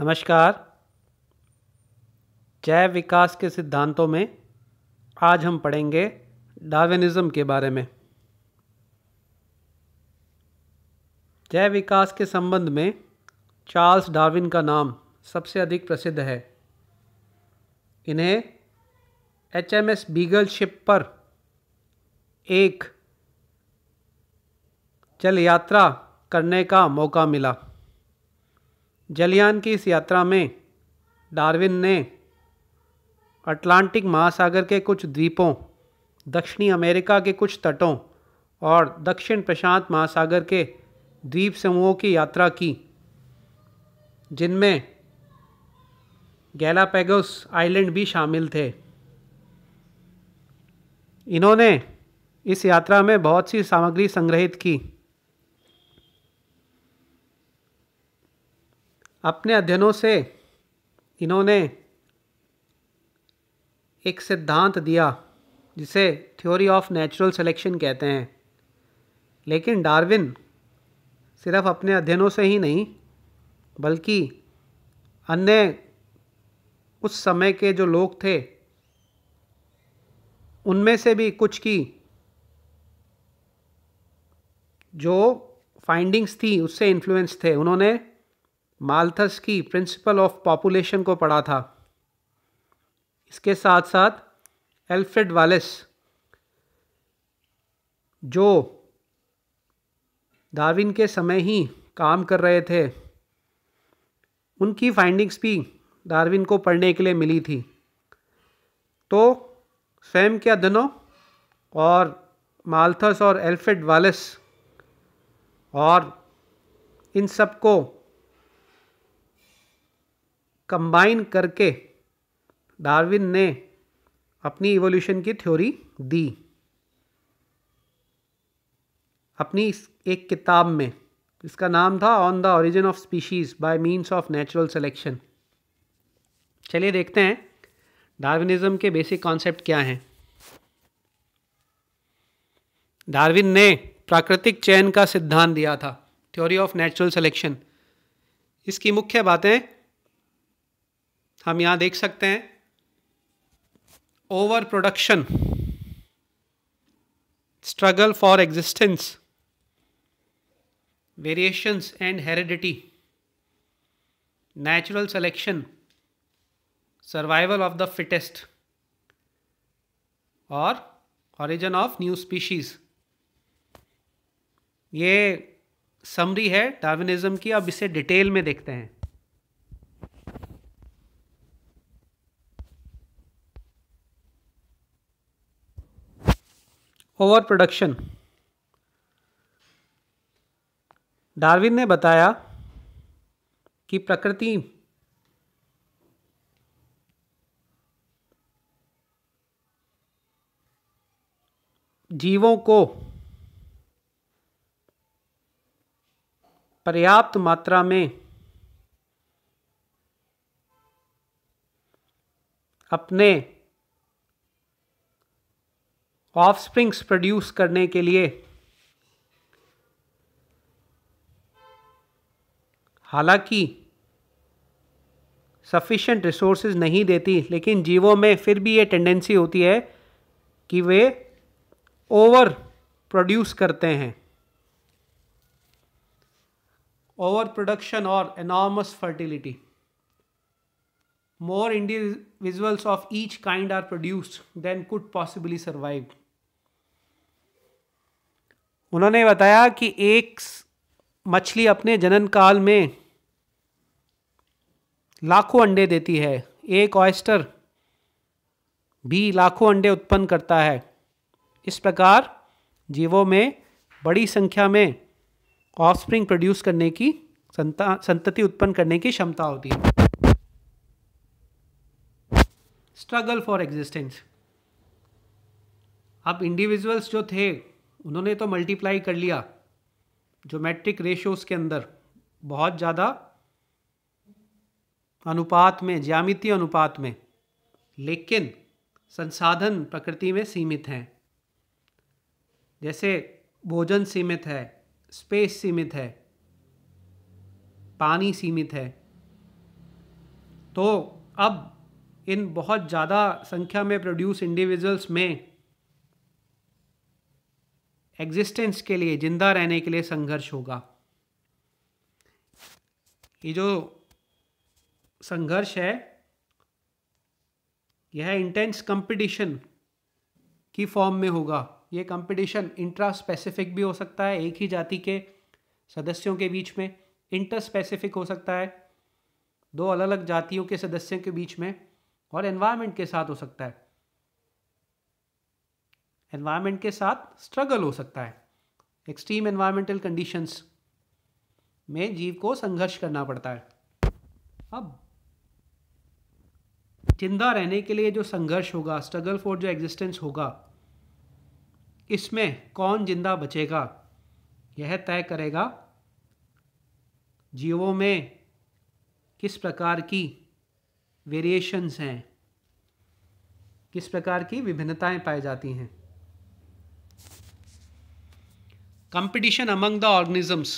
नमस्कार जैव विकास के सिद्धांतों में आज हम पढ़ेंगे डार्विनिज्म के बारे में जैव विकास के संबंध में चार्ल्स डार्विन का नाम सबसे अधिक प्रसिद्ध है इन्हें H M S Beagle ship पर एक जल यात्रा करने का मौका मिला जलयान की इस यात्रा में डार्विन ने अटलांटिक महासागर के कुछ द्वीपों दक्षिणी अमेरिका के कुछ तटों और दक्षिण प्रशांत महासागर के द्वीप समूहों की यात्रा की जिनमें गैलापेगोस आइलैंड भी शामिल थे इन्होंने इस यात्रा में बहुत सी सामग्री संग्रहित की अपने अध्ययनों से इन्होंने एक सिद्धांत दिया जिसे थ्योरी ऑफ नेचुरल सिलेक्शन कहते हैं लेकिन डार्विन सिर्फ अपने अध्ययनों से ही नहीं बल्कि अन्य उस समय के जो लोग थे उनमें से भी कुछ की जो फाइंडिंग्स थी उससे इन्फ्लुएंस थे उन्होंने मालथस की प्रिंसिपल ऑफ पॉपुलेशन को पढ़ा था इसके साथ साथ एल्फ्रेड वालेस जो डार्विन के समय ही काम कर रहे थे उनकी फाइंडिंग्स भी डार्विन को पढ़ने के लिए मिली थी तो स्वयं के दोनों और माल्थस और एल्फ्रेड वालेस और इन सब को कंबाइन करके डार्विन ने अपनी इवोल्यूशन की थ्योरी दी अपनी एक किताब में जिसका नाम था on the origin of species by means of natural selection चलिए देखते हैं डार्विनिज्म के बेसिक कॉन्सेप्ट क्या हैं डार्विन ने प्राकृतिक चयन का सिद्धांत दिया था थ्योरी ऑफ नेचुरल सिलेक्शन इसकी मुख्य बातें हम यहां देख सकते हैं over production struggle for existence variations and heredity natural selection survival of the fittest और ऑरिजन ऑफ न्यू स्पीशीज ये समरी है डार्विनिज्म की अब इसे डिटेल में देखते हैं ओवर प्रोडक्शन डार्विन ने बताया कि प्रकृति जीवों को पर्याप्त मात्रा में अपने ऑफस्प्रिंग्स प्रोड्यूस करने के लिए हालांकि सफिशेंट रिसोर्सेज नहीं देती लेकिन जीवों में फिर भी ये टेंडेंसी होती है कि वे ओवर प्रोड्यूस करते हैं ओवर प्रोडक्शन और enormous fertility more individuals of each kind are produced than could possibly survive उन्होंने बताया कि एक मछली अपने जनन काल में लाखों अंडे देती है एक ऑयस्टर भी लाखों अंडे उत्पन्न करता है इस प्रकार जीवों में बड़ी संख्या में ऑफस्प्रिंग प्रोड्यूस करने की संता संतति उत्पन्न करने की क्षमता होती है स्ट्रगल फॉर एग्जिस्टेंस अब इंडिविजुअल्स जो थे उन्होंने तो मल्टीप्लाई कर लिया जोमेट्रिक रेशो के अंदर बहुत ज़्यादा अनुपात में ज्यामितीय अनुपात में लेकिन संसाधन प्रकृति में सीमित हैं जैसे भोजन सीमित है स्पेस सीमित है पानी सीमित है तो अब इन बहुत ज़्यादा संख्या में प्रोड्यूस इंडिविजुअल्स में एग्जिस्टेंस के लिए जिंदा रहने के लिए संघर्ष होगा ये जो संघर्ष है यह इंटेंस कंपटीशन की फॉर्म में होगा ये कंपटीशन इंट्रा स्पेसिफिक भी हो सकता है एक ही जाति के सदस्यों के बीच में इंटर स्पेसिफिक हो सकता है दो अलग अलग जातियों के सदस्यों के बीच में और एनवायरनमेंट के साथ हो सकता है एनवायरमेंट के साथ स्ट्रगल हो सकता है एक्सट्रीम एनवायरमेंटल कंडीशंस में जीव को संघर्ष करना पड़ता है अब जिंदा रहने के लिए जो संघर्ष होगा स्ट्रगल फॉर जो एग्जिस्टेंस होगा इसमें कौन जिंदा बचेगा यह तय करेगा जीवों में किस प्रकार की वेरिएशंस हैं किस प्रकार की विभिन्नताएं पाई जाती हैं competition among the organisms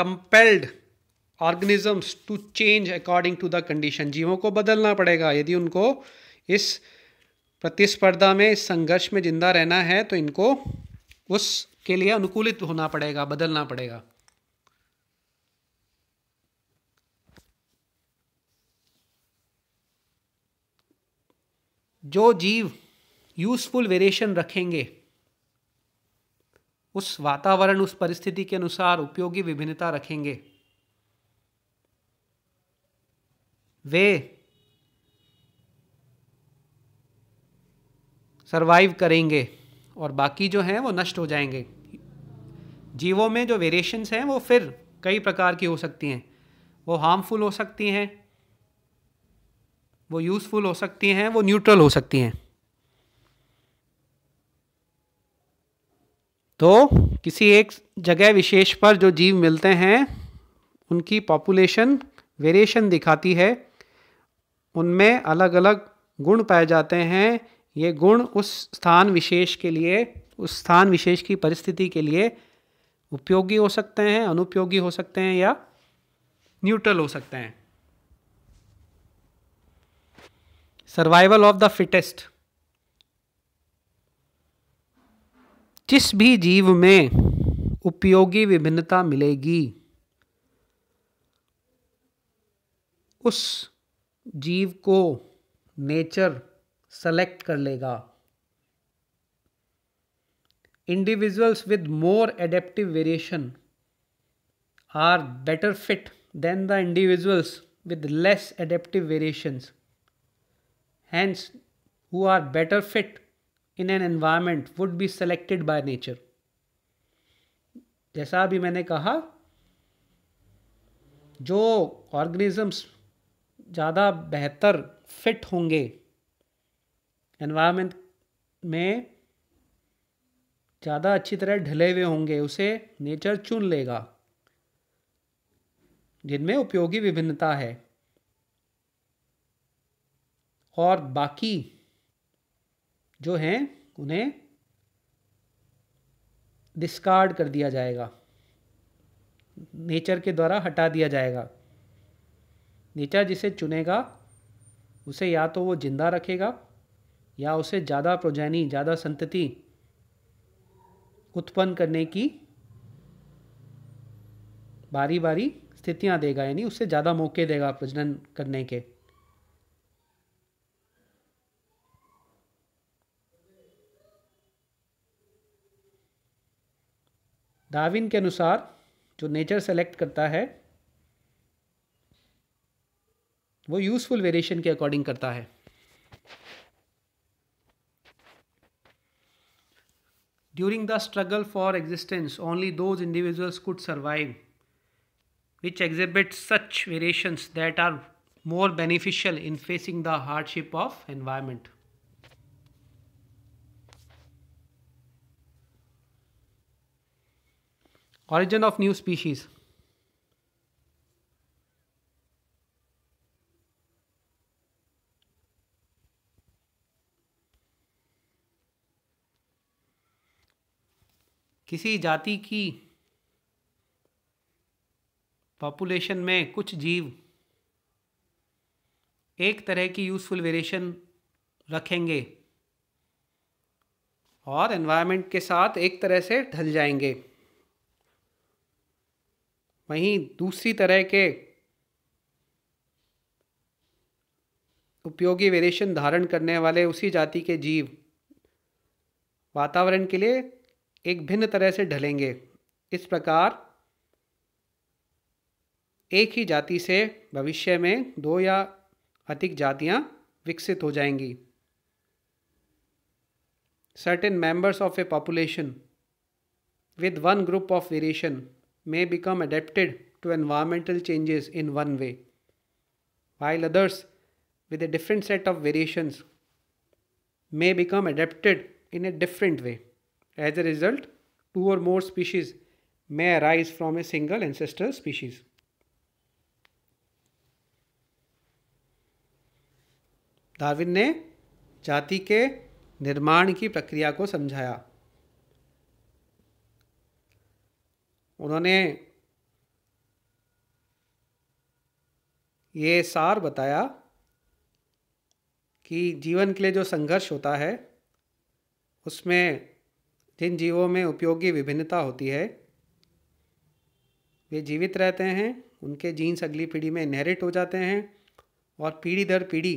compelled organisms to change according to the condition जीवों को बदलना पड़ेगा यदि उनको इस प्रतिस्पर्धा में इस संघर्ष में जिंदा रहना है तो इनको उसके लिए अनुकूलित होना पड़ेगा बदलना पड़ेगा जो जीव यूजफुल वेरिएशन रखेंगे उस वातावरण उस परिस्थिति के अनुसार उपयोगी विभिन्नता रखेंगे वे सरवाइव करेंगे और बाकी जो हैं वो नष्ट हो जाएंगे जीवों में जो वेरिएशंस हैं वो फिर कई प्रकार की हो सकती हैं वो हार्मफुल हो सकती हैं वो यूज़फुल हो सकती हैं वो न्यूट्रल हो सकती हैं तो किसी एक जगह विशेष पर जो जीव मिलते हैं उनकी पॉपुलेशन वेरिएशन दिखाती है उनमें अलग अलग गुण पाए जाते हैं ये गुण उस स्थान विशेष के लिए उस स्थान विशेष की परिस्थिति के लिए उपयोगी हो सकते हैं अनुपयोगी हो सकते हैं या न्यूट्रल हो सकते हैं सर्वाइवल ऑफ द फिटेस्ट जिस भी जीव में उपयोगी विभिन्नता मिलेगी उस जीव को नेचर सेलेक्ट कर लेगा individuals with more adaptive variation are better fit than the individuals with less adaptive variations hence who are better fit in an environment would be selected by nature जैसा अभी मैंने कहा जो ऑर्गेनिजम्स ज़्यादा बेहतर fit होंगे एनवायरमेंट में ज़्यादा अच्छी तरह ढले हुए होंगे उसे नेचर चुन लेगा जिनमें उपयोगी विभिन्नता है और बाकी जो हैं उन्हें डिस्कार्ड कर दिया जाएगा नेचर के द्वारा हटा दिया जाएगा नेचर जिसे चुनेगा उसे या तो वो जिंदा रखेगा या उसे ज़्यादा प्रोजैनी ज़्यादा संतति उत्पन्न करने की बारी बारी स्थितियाँ देगा यानी उससे ज़्यादा मौके देगा प्रजनन करने के डार्विन के अनुसार जो नेचर सेलेक्ट करता है वो यूजफुल वेरिएशन के अकॉर्डिंग करता है during the struggle for existence only those individuals could survive which exhibit such variations that are more beneficial in facing the hardship of environment origin of new species किसी जाति की population में कुछ जीव एक तरह की यूज़फुल वेरिएशन रखेंगे और एनवायरनमेंट के साथ एक तरह से ढल जाएंगे वहीं दूसरी तरह के उपयोगी वेरिएशन धारण करने वाले उसी जाति के जीव वातावरण के लिए एक भिन्न तरह से ढलेंगे इस प्रकार एक ही जाति से भविष्य में दो या अधिक जातियां विकसित हो जाएंगी certain members of a population with one group of variation may become adapted to environmental changes in one way, while others with a different set of variations may become adapted in a different way. As a result, two or more species may arise from a single ancestral species. Darwin ने जाति के निर्माण की प्रक्रिया को समझाया उन्होंने ये सार बताया कि जीवन के लिए जो संघर्ष होता है उसमें जिन जीवों में उपयोगी विभिन्नता होती है वे जीवित रहते हैं उनके जीन्स अगली पीढ़ी में इनहेरिट हो जाते हैं और पीढ़ी दर पीढ़ी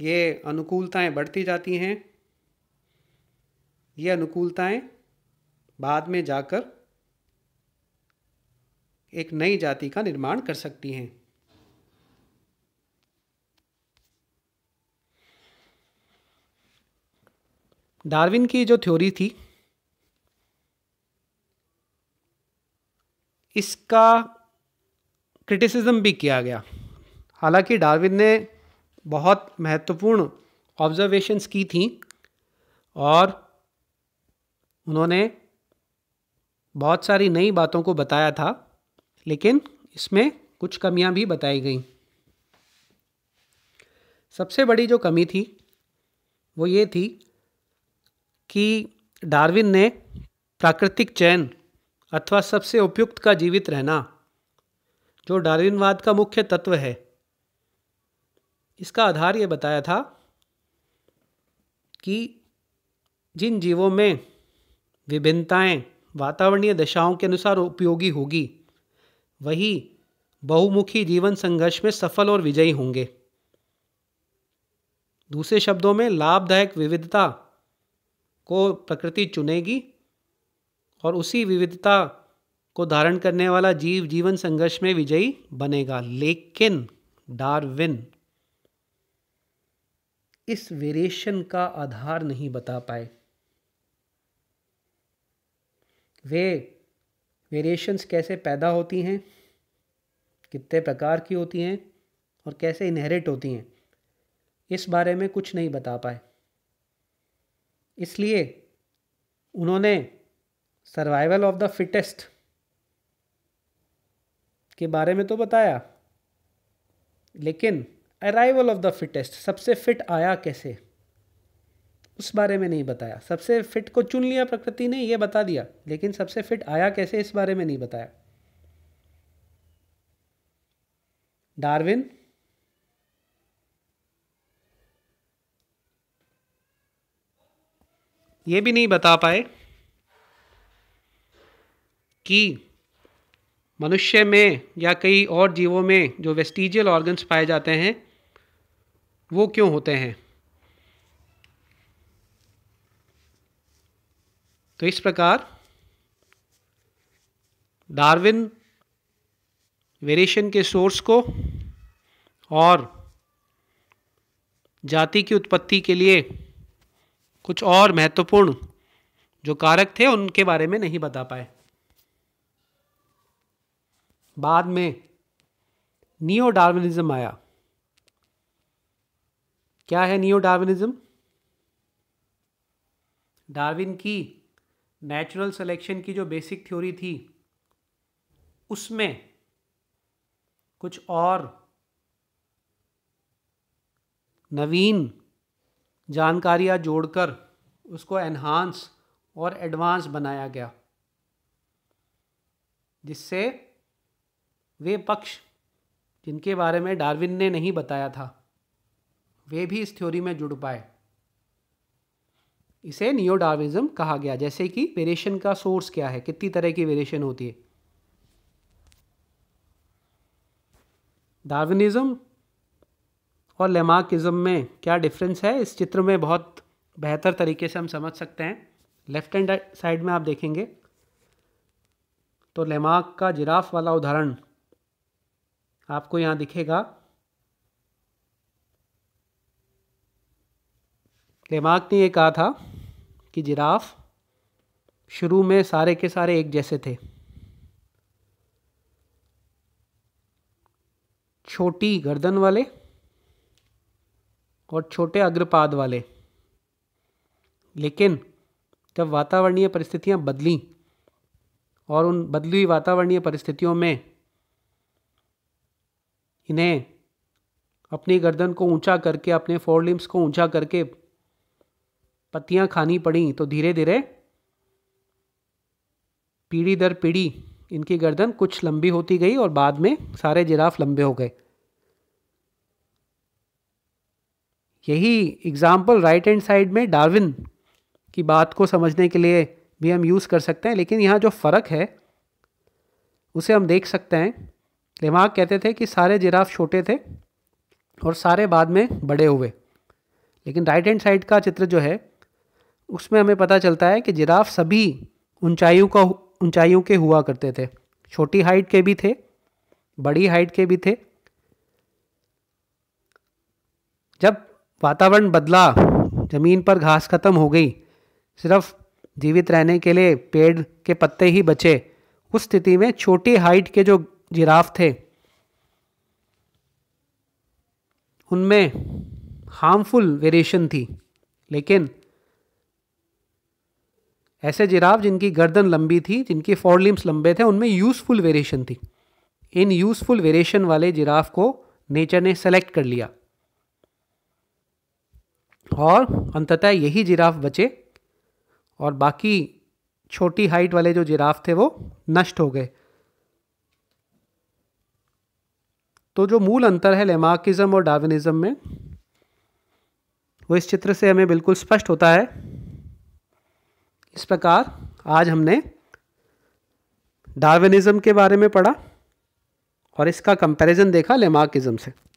ये अनुकूलताएं बढ़ती जाती हैं ये अनुकूलताएं बाद में जाकर एक नई जाति का निर्माण कर सकती हैं डार्विन की जो थ्योरी थी इसका क्रिटिसिज्म भी किया गया हालांकि डार्विन ने बहुत महत्वपूर्ण ऑब्जर्वेशंस की थी और उन्होंने बहुत सारी नई बातों को बताया था लेकिन इसमें कुछ कमियां भी बताई गई सबसे बड़ी जो कमी थी वो ये थी कि डार्विन ने प्राकृतिक चयन अथवा सबसे उपयुक्त का जीवित रहना जो डार्विनवाद का मुख्य तत्व है इसका आधार ये बताया था कि जिन जीवों में विभिन्नताएं वातावरणीय दशाओं के अनुसार उपयोगी होगी वही बहुमुखी जीवन संघर्ष में सफल और विजयी होंगे दूसरे शब्दों में लाभदायक विविधता को प्रकृति चुनेगी और उसी विविधता को धारण करने वाला जीव जीवन संघर्ष में विजयी बनेगा लेकिन डार्विन इस वेरिएशन का आधार नहीं बता पाए वे वेरिएशंस कैसे पैदा होती हैं कितने प्रकार की होती हैं और कैसे इनहेरिट होती हैं इस बारे में कुछ नहीं बता पाए इसलिए उन्होंने सर्वाइवल ऑफ द फिटेस्ट के बारे में तो बताया लेकिन अराइवल ऑफ द फिटेस्ट सबसे फिट आया कैसे उस बारे में नहीं बताया सबसे फिट को चुन लिया प्रकृति ने यह बता दिया लेकिन सबसे फिट आया कैसे इस बारे में नहीं बताया डार्विन ये भी नहीं बता पाए कि मनुष्य में या कई और जीवों में जो वेस्टिजियल ऑर्गन्स पाए जाते हैं वो क्यों होते हैं तो इस प्रकार डार्विन वेरिएशन के सोर्स को और जाति की उत्पत्ति के लिए कुछ और महत्वपूर्ण जो कारक थे उनके बारे में नहीं बता पाए बाद में नियो डार्विनिज्म आया क्या है नियो डार्विनिज्म डार्विन की नेचुरल सिलेक्शन की जो बेसिक थ्योरी थी उसमें कुछ और नवीन जानकारियाँ जोड़कर उसको एनहांस और एडवांस बनाया गया जिससे वे पक्ष जिनके बारे में डार्विन ने नहीं बताया था वे भी इस थ्योरी में जुड़ पाए इसे नियो डार्विज्म कहा गया जैसे कि वेरिएशन का सोर्स क्या है कितनी तरह की वेरिएशन होती है डार्विनिज्म और लेमार्किज्म में क्या डिफरेंस है इस चित्र में बहुत बेहतर तरीके से हम समझ सकते हैं लेफ्ट हैंड साइड में आप देखेंगे तो लेमार्क का जिराफ वाला उदाहरण आपको यहाँ दिखेगा लेमार्क ने ये कहा था कि जिराफ शुरू में सारे के सारे एक जैसे थे छोटी गर्दन वाले और छोटे अग्रपाद वाले लेकिन जब वातावरणीय परिस्थितियां बदली और उन बदली वातावरणीय परिस्थितियों में इन्हें अपनी गर्दन को ऊंचा करके अपने फोर लिम्स को ऊंचा करके पत्तियां खानी पड़ी तो धीरे धीरे पीढ़ी दर पीढ़ी इनकी गर्दन कुछ लंबी होती गई और बाद में सारे जिराफ लंबे हो गए यही एग्ज़ाम्पल राइट हैंड साइड में डार्विन की बात को समझने के लिए भी हम यूज़ कर सकते हैं लेकिन यहाँ जो फ़र्क है उसे हम देख सकते हैं दिमाग कहते थे कि सारे जिराफ छोटे थे और सारे बाद में बड़े हुए लेकिन राइट हैंड साइड का चित्र जो है उसमें हमें पता चलता है कि जिराफ सभी ऊंचाइयों का ऊंचाइयों के हुआ करते थे छोटी हाइट के भी थे बड़ी हाइट के भी थे जब वातावरण बदला ज़मीन पर घास ख़त्म हो गई सिर्फ जीवित रहने के लिए पेड़ के पत्ते ही बचे उस स्थिति में छोटी हाइट के जो जिराफ थे उनमें हार्मफुल वेरिएशन थी लेकिन ऐसे जिराफ जिनकी गर्दन लंबी थी जिनके फोरलिम्स लंबे थे उनमें यूज़फुल वेरिएशन थी इन यूज़फुल वेरिएशन वाले जिराफ को नेचर ने सेलेक्ट कर लिया और अंततः यही जिराफ बचे और बाकी छोटी हाइट वाले जो जिराफ थे वो नष्ट हो गए तो जो मूल अंतर है लेमार्किज्म और डार्विनिज्म में वो इस चित्र से हमें बिल्कुल स्पष्ट होता है इस प्रकार आज हमने डार्विनिज्म के बारे में पढ़ा और इसका कंपैरिजन देखा लेमार्किज्म से